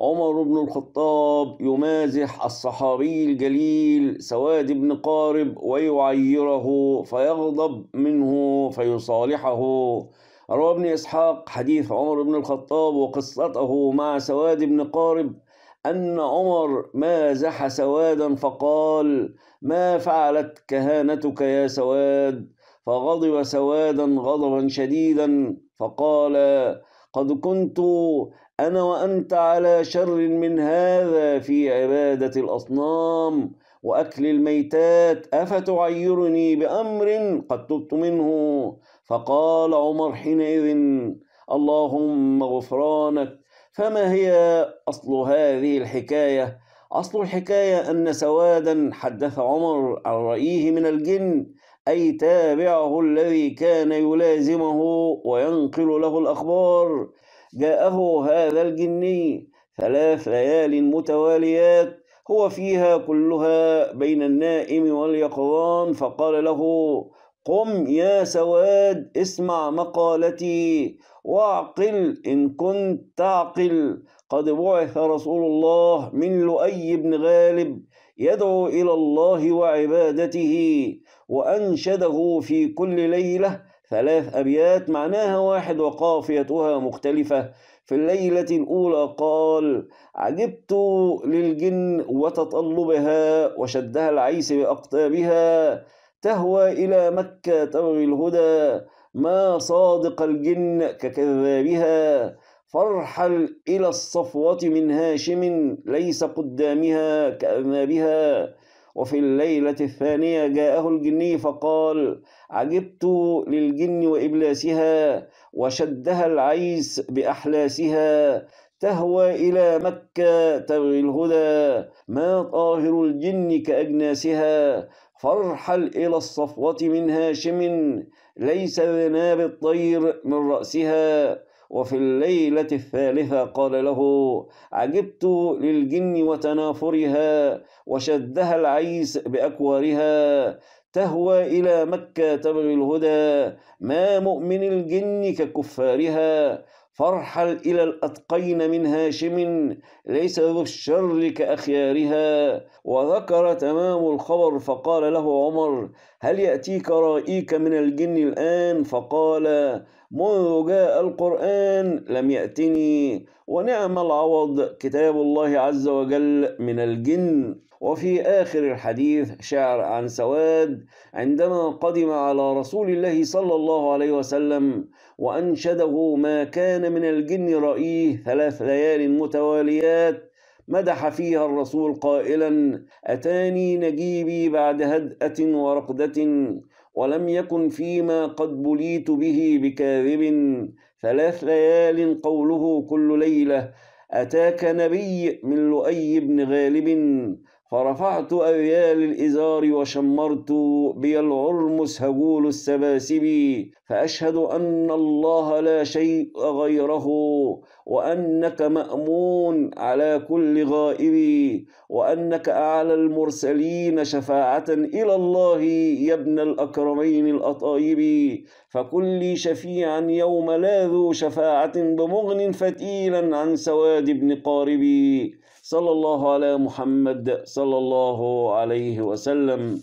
عمر بن الخطاب يمازح الصحابي الجليل سواد بن قارب ويعيره فيغضب منه فيصالحه روى ابن إسحاق حديث عمر بن الخطاب وقصته مع سواد بن قارب أن عمر مازح سوادا فقال ما فعلت كهانتك يا سواد فغضب سوادا غضبا شديدا فقال قد كنت أنا وأنت على شر من هذا في عبادة الأصنام وأكل الميتات أفتعيرني بأمر قد تبت منه فقال عمر حينئذ اللهم غفرانك فما هي أصل هذه الحكاية؟ أصل الحكاية أن سوادا حدث عمر عن رأيه من الجن أي تابعه الذي كان يلازمه وينقل له الأخبار جاءه هذا الجني ثلاث ليال متواليات هو فيها كلها بين النائم واليقظان فقال له قم يا سواد اسمع مقالتي واعقل إن كنت تعقل قد بعث رسول الله من لؤي بن غالب يدعو إلى الله وعبادته وأنشده في كل ليلة ثلاث أبيات معناها واحد وقافيتها مختلفة في الليلة الأولى قال عجبت للجن وتطلبها وشدها العيس بأقطابها تهوى إلى مكة تبغي الهدى ما صادق الجن ككذابها فارحل إلى الصفوة من هاشم ليس قدامها كأذنابها وفي الليلة الثانية جاءه الجني فقال عجبت للجن وإبلاسها وشدها العيس بأحلاسها تهوى إلى مكة تبغي الهدى ما طاهر الجن كأجناسها فارحل إلى الصفوة من هاشم ليس ذناب الطير من رأسها وفي الليلة الثالثة قال له عجبت للجن وتنافرها وشدها العيس بأكوارها تهوى إلى مكة تبغي الهدى ما مؤمن الجن ككفارها فارحل إلى الأتقين من هاشم ليس ذو الشر كأخيارها وذكر تمام الخبر فقال له عمر هل يأتيك رأيك من الجن الآن فقال منذ جاء القرآن لم يأتني ونعم العوض كتاب الله عز وجل من الجن وفي آخر الحديث شعر عن سواد عندما قدم على رسول الله صلى الله عليه وسلم وأنشده ما كان من الجن رأيه ثلاث ليال متواليات مدح فيها الرسول قائلا أتاني نجيبي بعد هدأة ورقدة ولم يكن فيما قد بليت به بكاذب ثلاث ليال قوله كل ليلة أتاك نبي من لؤي بن غالب فرفعت أبيال الإزار وشمرت بي العرمس هجول السباسب فأشهد أن الله لا شيء غيره وأنك مأمون على كل غائب وأنك أعلى المرسلين شفاعة إلى الله يا ابن الأكرمين الأطايب فكن لي شفيعا يوم لا ذو شفاعة بمغن فتيلا عن سواد بن قاربي صلى الله على محمد صلى الله عليه وسلم